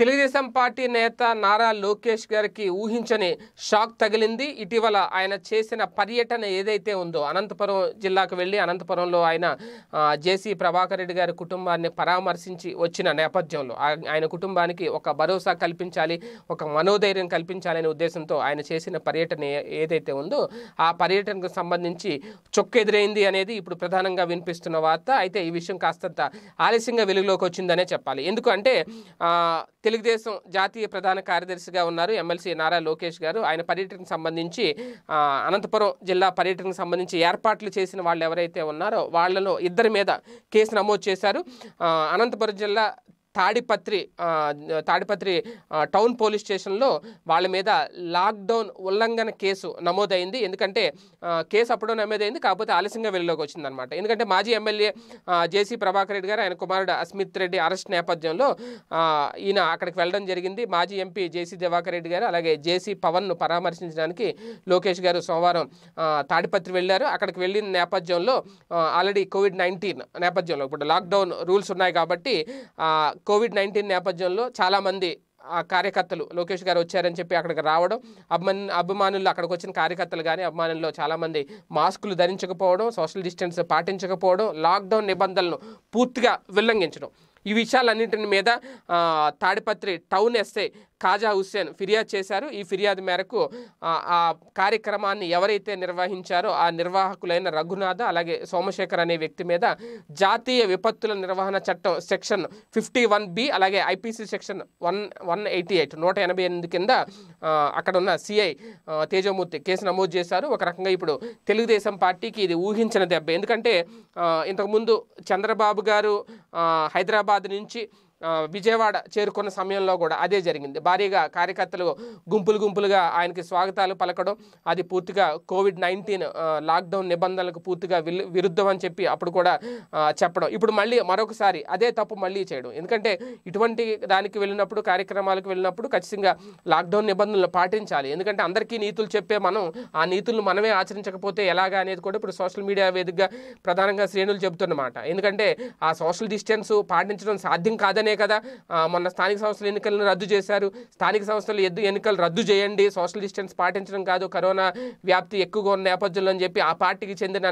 Telugu Desam party నేత నారా లోకేష్ గారికి ఊహించని షాక్ తగిలింది ఇటీవల ఆయన చేసిన పర్యటన ఏదైతే ఉందో అనంతపురం జిల్లాకు వెళ్ళి అనంతపురంలో ఆయన జేసీ ప్రభాకర్ రెడ్డి గారి కుటుంబాన్ని పరామర్శించి వచ్చిన నేపథ్యంలో ఆయన కుటుంబానికి ఒక భరోసా కల్పించాలి ఒక మనోధైర్యం కల్పించాలనే ఉద్దేశంతో ఆయన చేసిన పర్యటన ఏదైతే ఉందో ఆ పర్యటనకు సంబంధించి చొక్కెదురైంది అనేది ఇప్పుడు ప్రధానంగా వినిపిస్తున్న వార్త అయితే ఈ విషయం కాస్తంత ఆలస్యంగా వెలుగులోకి వచ్చిందనే చెప్పాలి ఎందుకంటే తెలుగుదేశం జాతీయ ప్రధాన కార్యదర్శిగా ఉన్నారు ఎమ్మెల్సీ నారా లోకేష్ గారు ఆయన పర్యటనకు సంబంధించి అనంతపురం జిల్లా పర్యటనకు సంబంధించి ఏర్పాట్లు చేసిన వాళ్ళు ఎవరైతే ఉన్నారో వాళ్ళలో ఇద్దరి మీద కేసు నమోదు చేశారు అనంతపురం జిల్లా తాడిపత్రి తాడిపత్రి టౌన్ పోలీస్ స్టేషన్లో వాళ్ళ మీద లాక్డౌన్ ఉల్లంఘన కేసు నమోదైంది ఎందుకంటే కేసు అప్పుడు నమోదైంది కాకపోతే ఆలస్యంగా వెళ్ళలోకి వచ్చిందనమాట ఎందుకంటే మాజీ ఎమ్మెల్యే జేసీ ప్రభాకర్ రెడ్డి గారు ఆయన కుమారుడు అస్మిత్ రెడ్డి అరెస్ట్ నేపథ్యంలో ఈయన అక్కడికి వెళ్ళడం జరిగింది మాజీ ఎంపీ జేసీ దివాకర్ రెడ్డి గారు అలాగే జేసీ పవన్ను పరామర్శించడానికి లోకేష్ గారు సోమవారం తాడిపత్రి వెళ్ళారు అక్కడికి వెళ్ళిన నేపథ్యంలో ఆల్రెడీ కోవిడ్ నైన్టీన్ నేపథ్యంలో ఇప్పుడు లాక్డౌన్ రూల్స్ ఉన్నాయి కాబట్టి కోవిడ్ నైన్టీన్ నేపథ్యంలో చాలామంది ఆ కార్యకర్తలు లోకేష్ గారు వచ్చారని చెప్పి అక్కడికి రావడం అభిమాన్ అభిమానులు అక్కడికి వచ్చిన కార్యకర్తలు కానీ అభిమానుల్లో చాలామంది మాస్కులు ధరించకపోవడం సోషల్ డిస్టెన్స్ పాటించకపోవడం లాక్డౌన్ నిబంధనలను పూర్తిగా ఉల్లంఘించడం ఈ విషయాలన్నింటిని మీద తాడిపత్రి టౌన్ ఎస్ఐ ఖాజా హుస్సేన్ ఫిర్యాదు చేశారు ఈ ఫిర్యాదు మేరకు ఆ కార్యక్రమాన్ని ఎవరైతే నిర్వహించారో ఆ నిర్వాహకులైన రఘునాథ అలాగే సోమశేఖర్ అనే వ్యక్తి మీద జాతీయ విపత్తుల నిర్వహణ చట్టం సెక్షన్ ఫిఫ్టీ వన్ బి అలాగే IPC section one one eighty eight నూట ఎనభై ఎనిమిది కింద అక్కడ ఉన్న సిఐ తేజమూర్తి కేసు నమోదు చేశారు ఒక రకంగా ఇప్పుడు తెలుగుదేశం పార్టీకి ఇది ఊహించిన దెబ్బ ఎందుకంటే ఇంతకుముందు చంద్రబాబు గారు హైదరాబాద్ నుంచి విజయవాడ చేరుకున్న సమయంలో కూడా అదే జరిగింది భారీగా కార్యకర్తలు గుంపులు గుంపులుగా ఆయనకి స్వాగతాలు పలకడం అది పూర్తిగా కోవిడ్ నైన్టీన్ లాక్డౌన్ నిబంధనలకు పూర్తిగా విరుద్ధం అని చెప్పి అప్పుడు కూడా చెప్పడం ఇప్పుడు మళ్ళీ మరొకసారి అదే తప్పు మళ్ళీ చేయడం ఎందుకంటే ఇటువంటి దానికి వెళ్ళినప్పుడు కార్యక్రమాలకు వెళ్ళినప్పుడు ఖచ్చితంగా లాక్డౌన్ నిబంధనలు పాటించాలి ఎందుకంటే అందరికీ నీతులు చెప్పే మనం ఆ నీతులను మనమే ఆచరించకపోతే ఎలాగా అనేది కూడా ఇప్పుడు సోషల్ మీడియా వేదికగా ప్రధానంగా శ్రేణులు చెబుతున్నమాట ఎందుకంటే ఆ సోషల్ డిస్టెన్స్ పాటించడం సాధ్యం కాదనే వల్లనే కదా మొన్న స్థానిక సంస్థల ఎన్నికలను రద్దు చేశారు స్థానిక సంస్థలు ఎద్దు ఎన్నికలు రద్దు చేయండి సోషల్ డిస్టెన్స్ పాటించడం కాదు కరోనా వ్యాప్తి ఎక్కువగా ఉన్న నేపథ్యంలో అని చెప్పి ఆ పార్టీకి చెందిన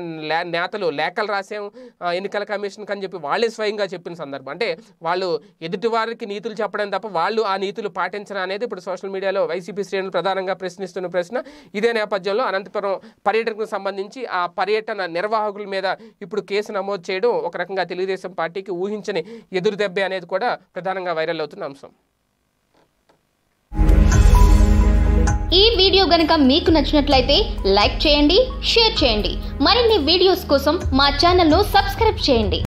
నేతలు లేఖలు రాసాం ఎన్నికల కమిషన్కి అని చెప్పి వాళ్ళే స్వయంగా చెప్పిన సందర్భం అంటే వాళ్ళు ఎదుటి వారికి నీతులు చెప్పడం తప్ప వాళ్ళు ఆ నీతులు పాటించడం అనేది ఇప్పుడు సోషల్ మీడియాలో వైసీపీ శ్రేణులు ప్రధానంగా ప్రశ్నిస్తున్న ప్రశ్న ఇదే నేపథ్యంలో అనంతపురం పర్యటనకు సంబంధించి ఆ పర్యటన నిర్వాహకుల మీద ఇప్పుడు కేసు నమోదు చేయడం ఒక రకంగా తెలుగుదేశం పార్టీకి ఊహించని ఎదురుదెబ్బే అనేది కూడా కూడా ప్రధానంగా వైరల్ అవుతున్న అంశం ఈ వీడియో గనక మీకు నచ్చినట్లయితే లైక్ చేయండి షేర్ చేయండి మరిన్ని వీడియోస్ కోసం మా ఛానల్ ను సబ్స్క్రైబ్ చేయండి